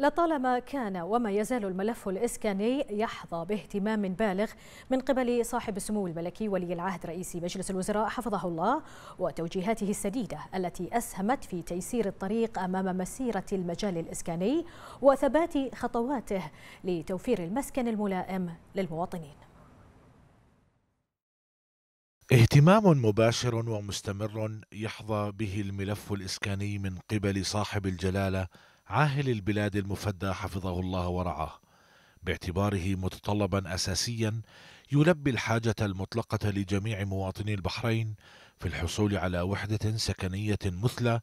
لطالما كان وما يزال الملف الإسكاني يحظى باهتمام بالغ من قبل صاحب السمو الملكي ولي العهد رئيس مجلس الوزراء حفظه الله وتوجيهاته السديدة التي أسهمت في تيسير الطريق أمام مسيرة المجال الإسكاني وثبات خطواته لتوفير المسكن الملائم للمواطنين اهتمام مباشر ومستمر يحظى به الملف الإسكاني من قبل صاحب الجلالة عاهل البلاد المفدى حفظه الله ورعاه باعتباره متطلبا اساسيا يلبي الحاجه المطلقه لجميع مواطني البحرين في الحصول على وحده سكنيه مثلى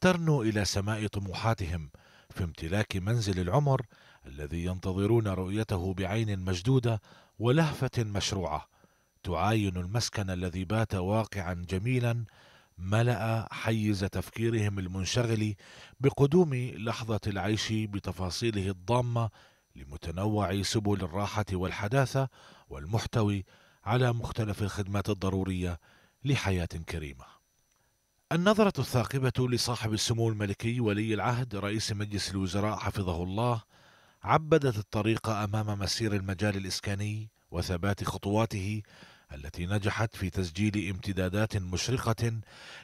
ترنو الى سماء طموحاتهم في امتلاك منزل العمر الذي ينتظرون رؤيته بعين مشدوده ولهفه مشروعه تعاين المسكن الذي بات واقعا جميلا ملأ حيز تفكيرهم المنشغل بقدوم لحظة العيش بتفاصيله الضامة لمتنوع سبل الراحة والحداثة والمحتوي على مختلف الخدمات الضرورية لحياة كريمة. النظرة الثاقبة لصاحب السمو الملكي ولي العهد رئيس مجلس الوزراء حفظه الله عبدت الطريق أمام مسير المجال الإسكاني وثبات خطواته التي نجحت في تسجيل امتدادات مشرقة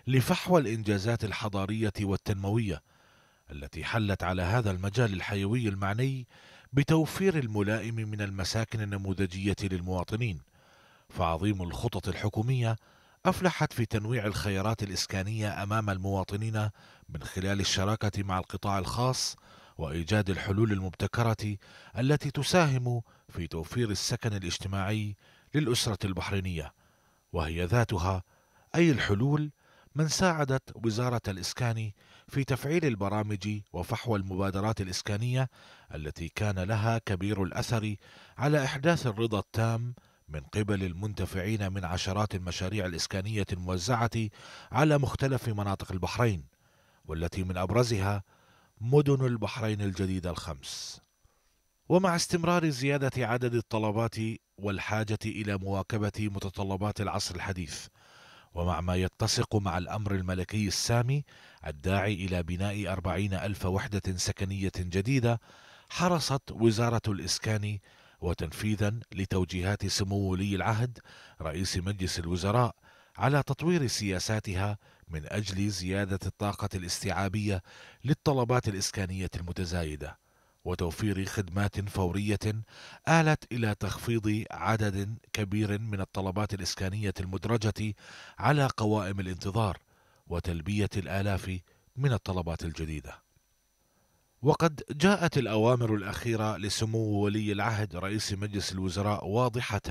لفحوى الإنجازات الحضارية والتنموية التي حلت على هذا المجال الحيوي المعني بتوفير الملائم من المساكن النموذجية للمواطنين فعظيم الخطط الحكومية أفلحت في تنويع الخيارات الإسكانية أمام المواطنين من خلال الشراكة مع القطاع الخاص وإيجاد الحلول المبتكرة التي تساهم في توفير السكن الاجتماعي للأسرة البحرينية وهي ذاتها أي الحلول من ساعدت وزارة الإسكان في تفعيل البرامج وفحوى المبادرات الإسكانية التي كان لها كبير الأثر على إحداث الرضا التام من قبل المنتفعين من عشرات المشاريع الإسكانية الموزعة على مختلف مناطق البحرين والتي من أبرزها مدن البحرين الجديدة الخمس ومع استمرار زيادة عدد الطلبات والحاجة إلى مواكبة متطلبات العصر الحديث ومع ما يتسق مع الأمر الملكي السامي الداعي إلى بناء أربعين ألف وحدة سكنية جديدة حرصت وزارة الإسكان وتنفيذا لتوجيهات سمو ولي العهد رئيس مجلس الوزراء على تطوير سياساتها من أجل زيادة الطاقة الاستيعابية للطلبات الإسكانية المتزايدة وتوفير خدمات فورية آلت إلى تخفيض عدد كبير من الطلبات الإسكانية المدرجة على قوائم الانتظار وتلبية الآلاف من الطلبات الجديدة. وقد جاءت الأوامر الأخيرة لسمو ولي العهد رئيس مجلس الوزراء واضحة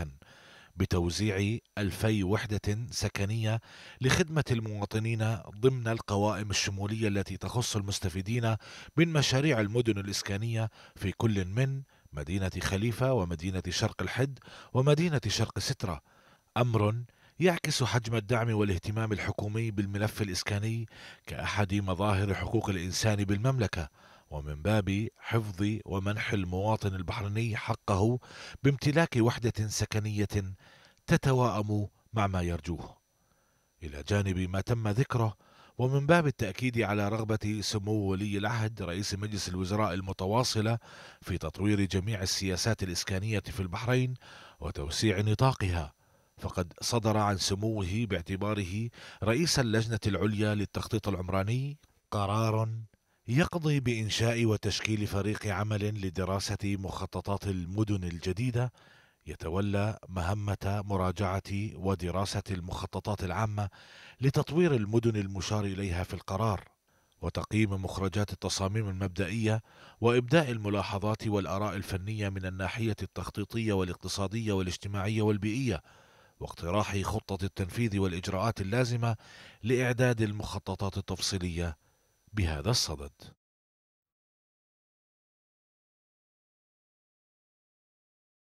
بتوزيع 2000 وحدة سكنية لخدمة المواطنين ضمن القوائم الشمولية التي تخص المستفيدين من مشاريع المدن الإسكانية في كل من مدينة خليفة ومدينة شرق الحد ومدينة شرق سترة أمر يعكس حجم الدعم والاهتمام الحكومي بالملف الإسكاني كأحد مظاهر حقوق الإنسان بالمملكة ومن باب حفظ ومنح المواطن البحريني حقه بامتلاك وحدة سكنية تتواءم مع ما يرجوه إلى جانب ما تم ذكره ومن باب التأكيد على رغبة سمو ولي العهد رئيس مجلس الوزراء المتواصلة في تطوير جميع السياسات الإسكانية في البحرين وتوسيع نطاقها فقد صدر عن سموه باعتباره رئيس اللجنة العليا للتخطيط العمراني قرار يقضي بإنشاء وتشكيل فريق عمل لدراسة مخططات المدن الجديدة يتولى مهمة مراجعة ودراسة المخططات العامة لتطوير المدن المشار إليها في القرار وتقييم مخرجات التصاميم المبدئية وإبداء الملاحظات والآراء الفنية من الناحية التخطيطية والاقتصادية والاجتماعية والبيئية واقتراح خطة التنفيذ والإجراءات اللازمة لإعداد المخططات التفصيلية بهذا الصدد